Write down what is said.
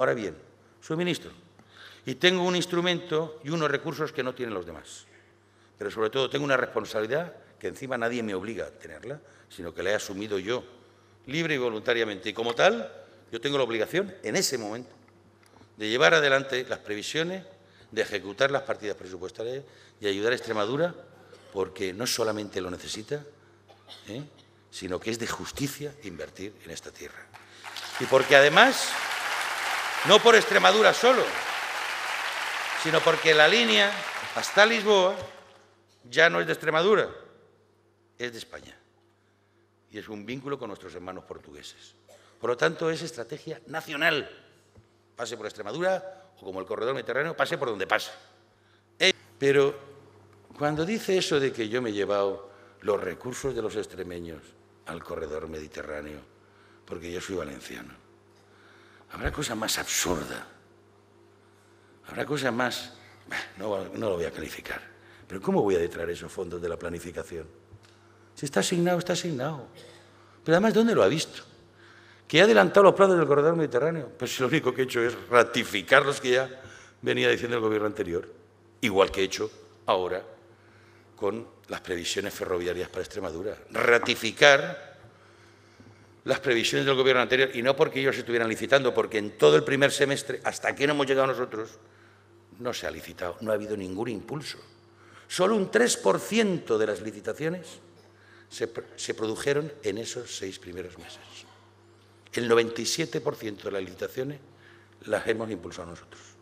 Ahora bien, soy ministro Y tengo un instrumento y unos recursos que no tienen los demás. Pero sobre todo tengo una responsabilidad que encima nadie me obliga a tenerla, sino que la he asumido yo, libre y voluntariamente. Y como tal, yo tengo la obligación, en ese momento, de llevar adelante las previsiones, de ejecutar las partidas presupuestarias y ayudar a Extremadura, porque no solamente lo necesita, ¿eh? sino que es de justicia invertir en esta tierra. Y porque además no por Extremadura solo, sino porque la línea hasta Lisboa ya no es de Extremadura, es de España. Y es un vínculo con nuestros hermanos portugueses. Por lo tanto, es estrategia nacional. Pase por Extremadura o como el corredor mediterráneo, pase por donde pase. Eh, pero cuando dice eso de que yo me he llevado los recursos de los extremeños al corredor mediterráneo, porque yo soy valenciano, Habrá cosa más absurda. Habrá cosa más... No, lo voy a calificar. Pero ¿cómo voy a detraer esos fondos de la planificación? Si está asignado, está asignado. Pero además, ¿dónde lo ha visto? Que ha adelantado los plazos del corredor mediterráneo. Pues lo único que he hecho es ratificar los que ya venía diciendo el gobierno anterior, igual que he hecho ahora con las previsiones ferroviarias para Extremadura. Ratificar las previsiones del gobierno anterior, y no porque ellos estuvieran licitando, porque en todo el primer semestre, hasta que no hemos llegado nosotros, no se ha licitado, no ha habido ningún impulso. Solo un 3% de las licitaciones se, se, produjeron en esos seis primeros meses. El 97% de las licitaciones las hemos impulsado nosotros.